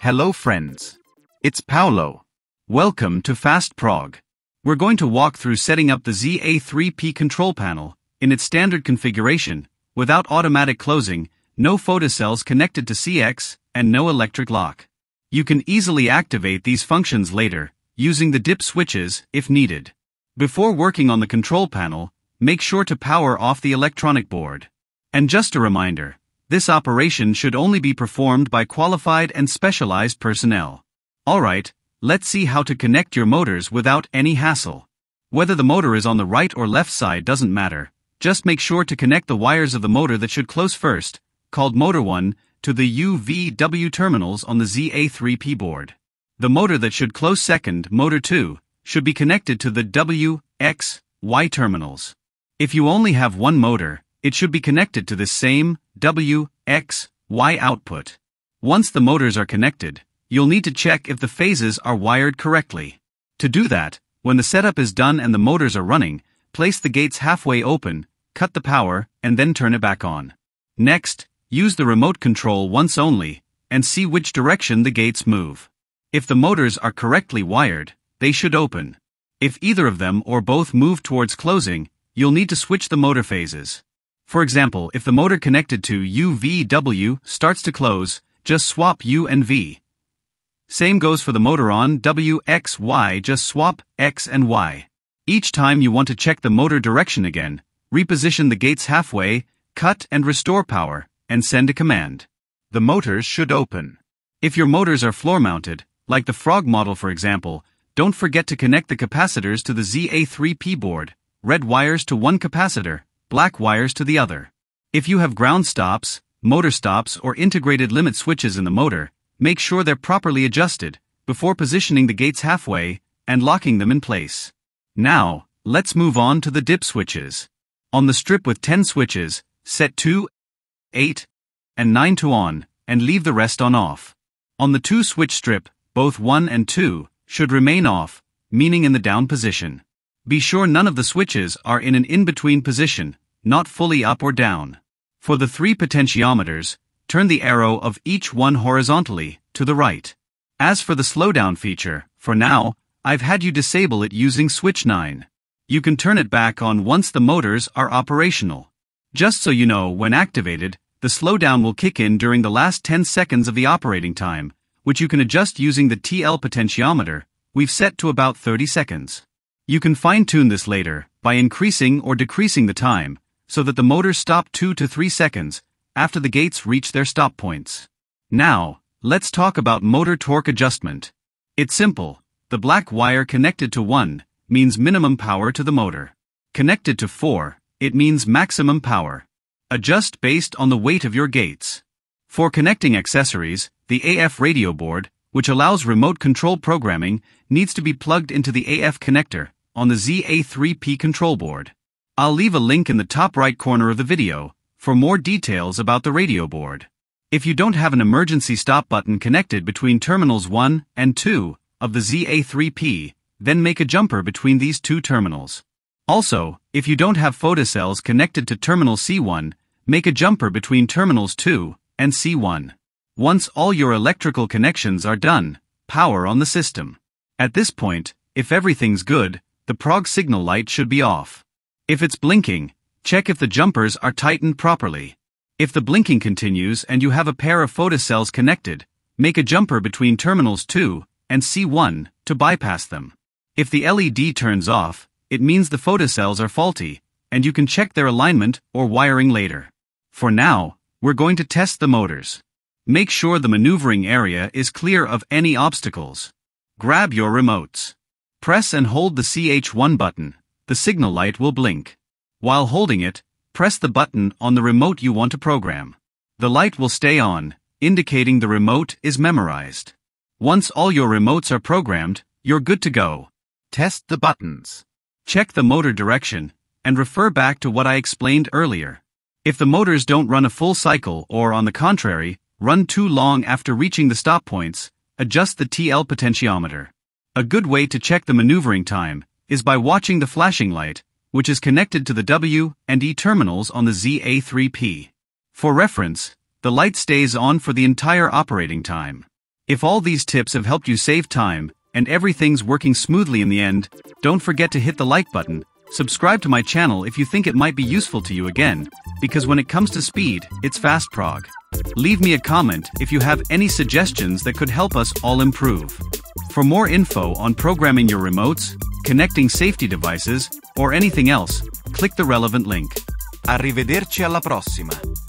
Hello, friends. It's Paolo. Welcome to Fast Prague. We're going to walk through setting up the ZA3P control panel in its standard configuration without automatic closing, no photocells connected to CX, and no electric lock. You can easily activate these functions later using the dip switches if needed. Before working on the control panel, make sure to power off the electronic board. And just a reminder, this operation should only be performed by qualified and specialized personnel. Alright, let's see how to connect your motors without any hassle. Whether the motor is on the right or left side doesn't matter, just make sure to connect the wires of the motor that should close first, called motor 1, to the UVW terminals on the ZA3P board. The motor that should close second, motor 2, should be connected to the W, X, Y terminals. If you only have one motor, it should be connected to the same W, X, Y output. Once the motors are connected, you'll need to check if the phases are wired correctly. To do that, when the setup is done and the motors are running, place the gates halfway open, cut the power, and then turn it back on. Next, use the remote control once only, and see which direction the gates move. If the motors are correctly wired, they should open. If either of them or both move towards closing, you'll need to switch the motor phases. For example, if the motor connected to UVW starts to close, just swap U and V. Same goes for the motor on WXY, just swap X and Y. Each time you want to check the motor direction again, reposition the gates halfway, cut and restore power, and send a command. The motors should open. If your motors are floor mounted, like the frog model for example, don't forget to connect the capacitors to the ZA3P board, red wires to one capacitor, black wires to the other. If you have ground stops, motor stops or integrated limit switches in the motor, make sure they're properly adjusted, before positioning the gates halfway, and locking them in place. Now, let's move on to the dip switches. On the strip with 10 switches, set 2, 8, and 9 to on, and leave the rest on off. On the 2 switch strip, both 1 and 2, should remain off, meaning in the down position. Be sure none of the switches are in an in-between position, not fully up or down. For the three potentiometers, turn the arrow of each one horizontally, to the right. As for the slowdown feature, for now, I've had you disable it using switch 9. You can turn it back on once the motors are operational. Just so you know, when activated, the slowdown will kick in during the last 10 seconds of the operating time, which you can adjust using the TL potentiometer, we've set to about 30 seconds. You can fine-tune this later by increasing or decreasing the time so that the motors stop 2 to 3 seconds after the gates reach their stop points. Now, let's talk about motor torque adjustment. It's simple. The black wire connected to 1 means minimum power to the motor. Connected to 4, it means maximum power. Adjust based on the weight of your gates. For connecting accessories, the AF radio board, which allows remote control programming, needs to be plugged into the AF connector on the ZA3P control board. I'll leave a link in the top right corner of the video for more details about the radio board. If you don't have an emergency stop button connected between terminals 1 and 2 of the ZA3P, then make a jumper between these two terminals. Also, if you don't have photocells connected to terminal C1, make a jumper between terminals 2 and C1. Once all your electrical connections are done, power on the system. At this point, if everything's good, the prog signal light should be off. If it's blinking, check if the jumpers are tightened properly. If the blinking continues and you have a pair of photocells connected, make a jumper between terminals 2 and C1 to bypass them. If the LED turns off, it means the photocells are faulty, and you can check their alignment or wiring later. For now, we're going to test the motors. Make sure the maneuvering area is clear of any obstacles. Grab your remotes. Press and hold the CH1 button. The signal light will blink. While holding it, press the button on the remote you want to program. The light will stay on, indicating the remote is memorized. Once all your remotes are programmed, you're good to go. Test the buttons. Check the motor direction, and refer back to what I explained earlier. If the motors don't run a full cycle or on the contrary, run too long after reaching the stop points, adjust the TL potentiometer. A good way to check the maneuvering time is by watching the flashing light, which is connected to the W and E terminals on the ZA3P. For reference, the light stays on for the entire operating time. If all these tips have helped you save time and everything's working smoothly in the end, don't forget to hit the like button Subscribe to my channel if you think it might be useful to you again, because when it comes to speed, it's fast prog. Leave me a comment if you have any suggestions that could help us all improve. For more info on programming your remotes, connecting safety devices, or anything else, click the relevant link. Arrivederci alla prossima!